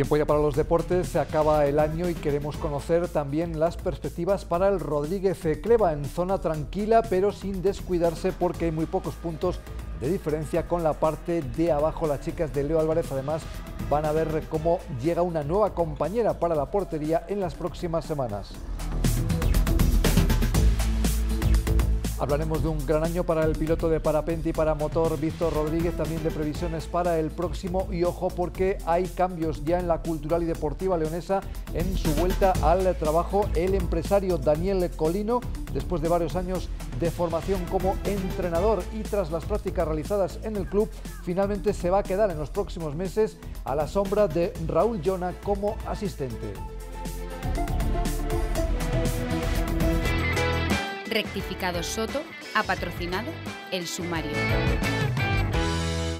Tiempo ya para los deportes, se acaba el año y queremos conocer también las perspectivas para el Rodríguez Cleva en zona tranquila pero sin descuidarse porque hay muy pocos puntos de diferencia con la parte de abajo. Las chicas de Leo Álvarez además van a ver cómo llega una nueva compañera para la portería en las próximas semanas. Hablaremos de un gran año para el piloto de parapente y para motor Víctor Rodríguez, también de previsiones para el próximo y ojo porque hay cambios ya en la cultural y deportiva leonesa en su vuelta al trabajo. El empresario Daniel Colino, después de varios años de formación como entrenador y tras las prácticas realizadas en el club, finalmente se va a quedar en los próximos meses a la sombra de Raúl Llona como asistente. Rectificado Soto ha patrocinado el sumario.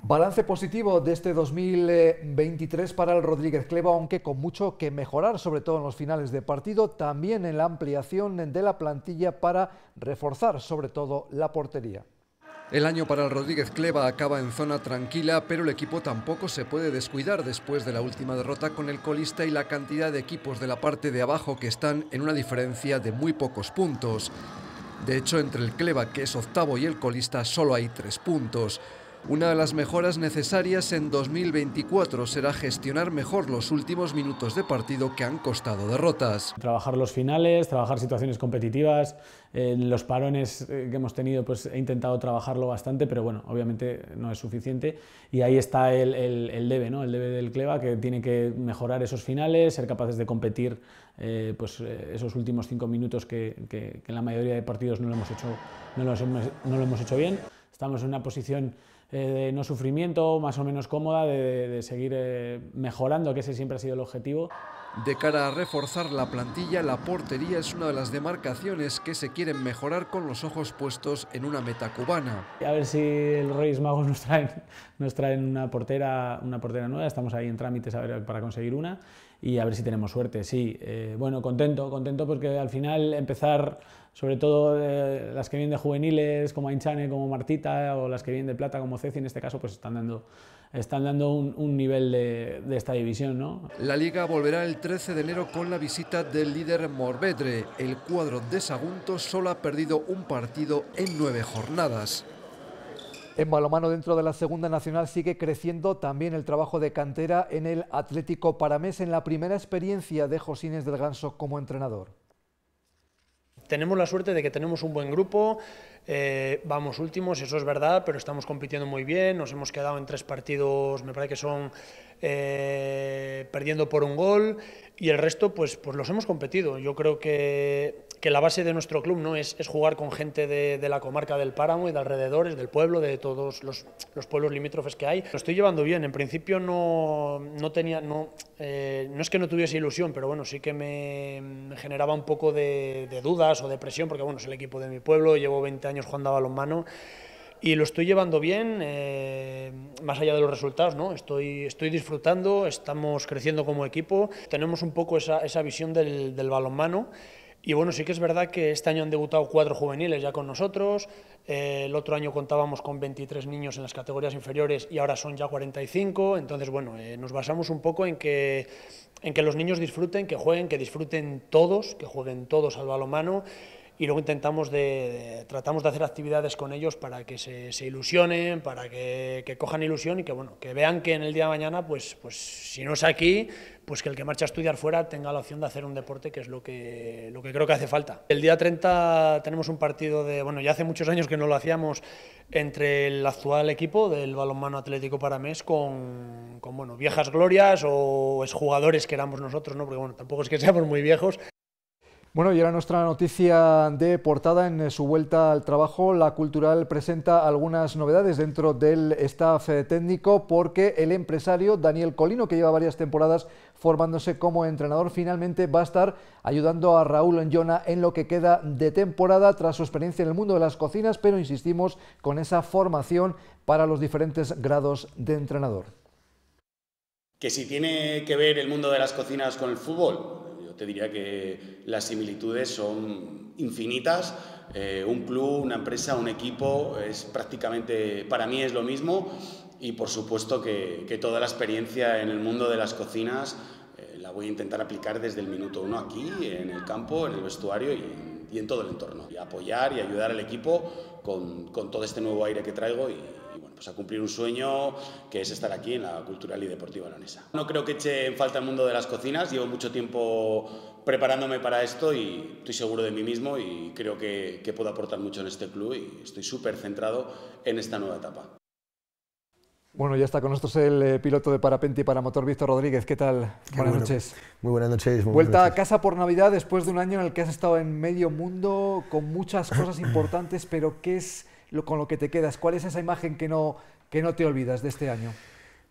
Balance positivo de este 2023 para el Rodríguez Cleva, aunque con mucho que mejorar, sobre todo en los finales de partido, también en la ampliación de la plantilla para reforzar sobre todo la portería. El año para el Rodríguez Cleva acaba en zona tranquila, pero el equipo tampoco se puede descuidar después de la última derrota con el colista y la cantidad de equipos de la parte de abajo que están en una diferencia de muy pocos puntos. De hecho, entre el Cleva, que es octavo, y el colista solo hay tres puntos. Una de las mejoras necesarias en 2024 será gestionar mejor los últimos minutos de partido que han costado derrotas. Trabajar los finales, trabajar situaciones competitivas, en eh, los parones eh, que hemos tenido pues he intentado trabajarlo bastante, pero bueno, obviamente no es suficiente y ahí está el, el, el debe, ¿no? el debe del Cleva que tiene que mejorar esos finales, ser capaces de competir eh, pues, esos últimos cinco minutos que, que, en la mayoría de partidos no lo hemos hecho, no lo hemos, no lo hemos hecho bien. Estamos en una posición eh, de no sufrimiento, más o menos cómoda, de, seguir eh, mejorando, que ese siempre ha sido el objetivo. De cara a reforzar la plantilla, la portería es una de las demarcaciones que se quieren mejorar con los ojos puestos en una meta cubana. A ver si el Reyes Magos nos trae nos traen una, portera, una portera nueva, estamos ahí en trámites a ver, para conseguir una y a ver si tenemos suerte. Sí, eh, bueno, contento, contento porque al final empezar sobre todo eh, las que vienen de juveniles como Ainchane, como Martita, o las que vienen de plata como Ceci, en este caso, pues están dando, están dando un, nivel de, esta división. La liga volverá el 13 de enero con la visita del líder Morvedre. El cuadro de Sagunto solo ha perdido un partido en nueve jornadas. En balomano dentro de la Segunda Nacional sigue creciendo también el trabajo de cantera en el Atlético Paramés en la primera experiencia de Josines del Ganso como entrenador tenemos la suerte de que tenemos un buen grupo, eh, vamos últimos, eso es verdad, pero estamos compitiendo muy bien, nos hemos quedado en tres partidos, me parece que son eh, perdiendo por un gol, y el resto pues, pues los hemos competido. Yo creo que que la base de nuestro club no es, es jugar con gente de, la comarca del Páramo y de alrededores, del pueblo, de todos los, pueblos limítrofes que hay. Lo estoy llevando bien. En principio no, tenía, no, eh, no es que no tuviese ilusión, pero bueno, sí que me, generaba un poco de, dudas o de presión, porque bueno, es el equipo de mi pueblo, llevo 20 años jugando a balonmano y lo estoy llevando bien, eh, más allá de los resultados, ¿no? Estoy, estoy disfrutando, estamos creciendo como equipo, tenemos un poco esa, visión del balonmano y bueno, sí que es verdad que este año han debutado cuatro juveniles ya con nosotros, eh, el otro año contábamos con 23 niños en las categorías inferiores y ahora son ya 45, entonces bueno, eh, nos basamos un poco en que, en que los niños disfruten, que jueguen, que disfruten todos, que jueguen todos al balonmano y luego intentamos de, tratamos de hacer actividades con ellos para que se, se ilusionen, para que, que, cojan ilusión y que bueno, que vean que en el día de mañana, pues, pues si no es aquí, pues que el que marcha a estudiar fuera tenga la opción de hacer un deporte, que es lo que, lo que creo que hace falta. El día 30 tenemos un partido de, bueno, ya hace muchos años que no lo hacíamos entre el actual equipo del balonmano atlético Paramés con, con bueno, viejas glorias o exjugadores que éramos nosotros, ¿no? Porque bueno, tampoco es que seamos muy viejos. Bueno, y ahora nuestra noticia de portada en eh, su vuelta al trabajo. La Cultural presenta algunas novedades dentro del staff eh, técnico porque el empresario Daniel Colino, que lleva varias temporadas formándose como entrenador, finalmente va a estar ayudando a Raúl Llona en lo que queda de temporada tras su experiencia en el mundo de las cocinas, pero insistimos con esa formación para los diferentes grados de entrenador. Que si tiene que ver el mundo de las cocinas con el fútbol, te diría que las similitudes son infinitas. Eh, un club, una empresa, un equipo, es prácticamente, para mí es lo mismo y por supuesto que, toda la experiencia en el mundo de las cocinas eh, la voy a intentar aplicar desde el minuto uno aquí, en el campo, en el vestuario y en, todo el entorno. Y apoyar y ayudar al equipo con, con todo este nuevo aire que traigo y, y bueno, pues a cumplir un sueño que es estar aquí en la cultural y deportiva leonesa. No creo que eche en falta el mundo de las cocinas, llevo mucho tiempo preparándome para esto y estoy seguro de mí mismo y creo que, puedo aportar mucho en este club y estoy súper centrado en esta nueva etapa. Bueno, ya está con nosotros el eh, piloto de parapente y paramotor Víctor Rodríguez. ¿Qué tal? buenas noches. Muy buenas noches. Vuelta a casa por Navidad después de un año en el que has estado en medio mundo con muchas cosas importantes, pero ¿qué es con lo que te quedas? ¿Cuál es esa imagen que no, te olvidas de este año?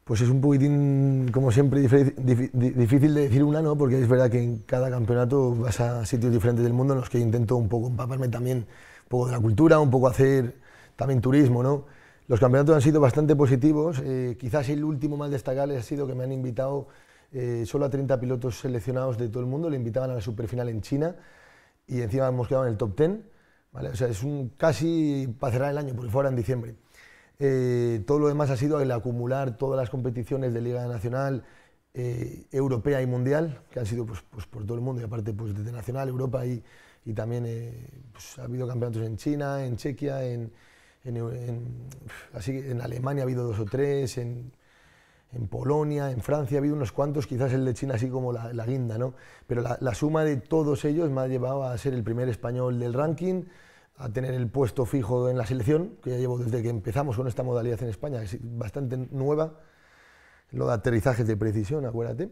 Pues es un poquitín, como siempre, difícil de decir una, ¿no? porque es verdad que en cada campeonato vas a sitios diferentes del mundo en los que intento un poco empaparme también un poco de la cultura, un poco hacer también turismo. ¿no? Los campeonatos han sido bastante positivos, eh, quizás el último más destacable ha sido que me han invitado eh, solo a 30 pilotos seleccionados de todo el mundo, le invitaban a la superfinal en China y encima hemos quedado en el top 10 o sea, es un casi para cerrar el año, porque fuera en diciembre. Eh, todo lo demás ha sido el acumular todas las competiciones de Liga Nacional, eh, Europea y Mundial, que han sido pues, pues, por todo el mundo, y aparte pues, desde Nacional, Europa y, también eh, pues, ha habido campeonatos en China, en Chequia, en, en, así, en Alemania ha habido dos o tres, en en Polonia, en Francia, ha habido unos cuantos, quizás el de China así como la, guinda, ¿no? Pero la, suma de todos ellos me ha llevado a ser el primer español del ranking, a tener el puesto fijo en la selección, que ya llevo desde que empezamos con esta modalidad en España, es bastante nueva, lo de aterrizajes de precisión, acuérdate.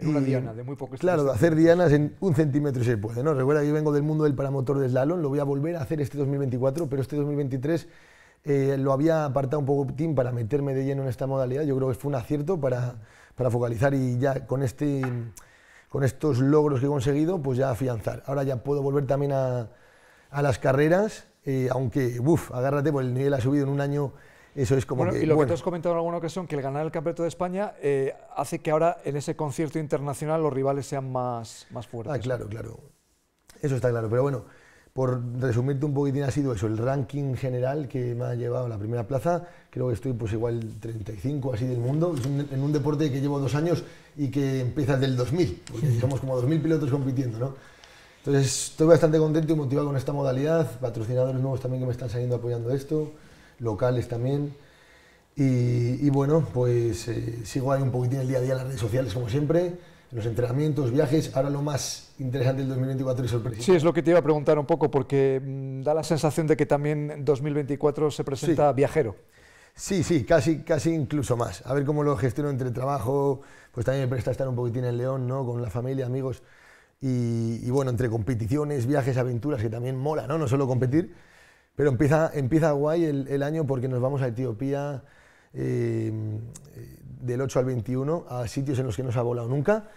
una diana, de muy poco Claro, hacer dianas en un centímetro se puede, ¿no? Recuerda que yo vengo del mundo del paramotor de slalom, lo voy a volver a hacer este 2024, pero este 2023 eh, lo había apartado un poco Tim para meterme de lleno en esta modalidad. Yo creo que fue un acierto para, para focalizar y ya con, este, con estos logros que he conseguido, pues ya afianzar. Ahora ya puedo volver también a, a las carreras, eh, aunque, uff, agárrate, porque el nivel ha subido en un año. Eso es como y lo que te has comentado en alguna ocasión, que el ganar el Campeonato de España eh, hace que ahora en ese concierto internacional los rivales sean más, más fuertes. Ah, claro, claro. Eso está claro. Pero bueno, por resumirte un poquitín, ha sido eso, el ranking general que me ha llevado a la primera plaza. Creo que estoy pues igual 35 así del mundo, en un deporte que llevo dos años y que empieza del 2000, porque somos como 2.000 pilotos compitiendo, ¿no? Entonces estoy bastante contento y motivado con esta modalidad, patrocinadores nuevos también que me están saliendo apoyando esto, locales también. Y, bueno, pues eh, sigo ahí un poquitín el día a día en las redes sociales como siempre los entrenamientos, viajes, ahora lo más interesante del 2024 es sorpresa. Sí, es lo que te iba a preguntar un poco, porque mm, da la sensación de que también 2024 se presenta viajero. Sí, sí, casi, casi incluso más. A ver cómo lo gestiono entre trabajo, pues también me presta estar un poquitín en León, ¿no? Con la familia, amigos, y, bueno, entre competiciones, viajes, aventuras, que también mola, ¿no? No solo competir, pero empieza, empieza guay el, el año porque nos vamos a Etiopía, eh, del 8 al 21 a sitios en los que no se ha volado nunca,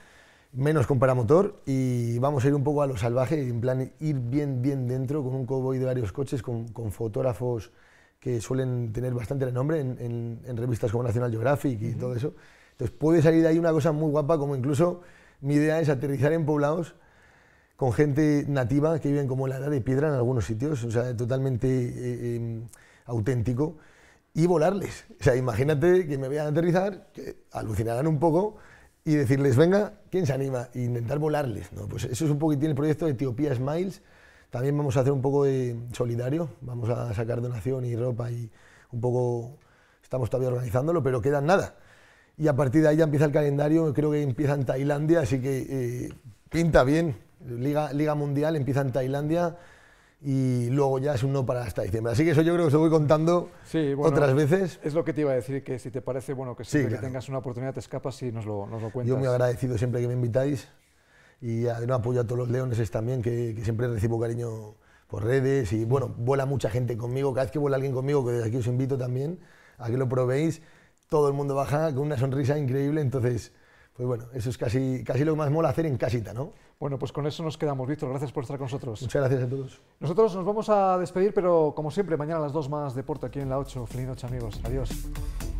menos con paramotor y vamos a ir un poco a lo salvaje, en plan ir bien, bien dentro con un convoy de varios coches, con, fotógrafos que suelen tener bastante renombre en, en, revistas como National Geographic y todo eso. Entonces puede salir de ahí una cosa muy guapa, como incluso mi idea es aterrizar en poblados con gente nativa que viven como en la edad de piedra en algunos sitios, o sea, totalmente eh, eh, auténtico y volarles. O sea, imagínate que me a aterrizar, que alucinarán un poco y decirles, venga, ¿quién se anima? E intentar volarles. Pues eso es un poquitín el proyecto de Etiopía Smiles. También vamos a hacer un poco de solidario, vamos a sacar donación y ropa y un poco, estamos todavía organizándolo, pero queda nada. Y a partir de ahí ya empieza el calendario, creo que empieza en Tailandia, así que eh, pinta bien. Liga, Liga Mundial empieza en Tailandia, y luego ya es uno para hasta diciembre. Así que eso yo creo que os lo voy contando sí, otras veces. Es lo que te iba a decir, que si te parece, bueno, que siempre tengas una oportunidad te escapas y nos lo, nos lo cuentas. Yo muy agradecido siempre que me invitáis y no, apoyo a todos los leones también, que, siempre recibo cariño por redes y bueno, vuela mucha gente conmigo, cada vez que vuela alguien conmigo, que desde aquí os invito también a que lo probéis, todo el mundo baja con una sonrisa increíble, entonces pues bueno, eso es casi, casi lo más mola hacer en casita, ¿no? Bueno, pues con eso nos quedamos. Víctor, gracias por estar con nosotros. Muchas gracias a todos. Nosotros nos vamos a despedir, pero como siempre, mañana a las 2 más deporte aquí en la 8. Feliz noche, amigos. Adiós.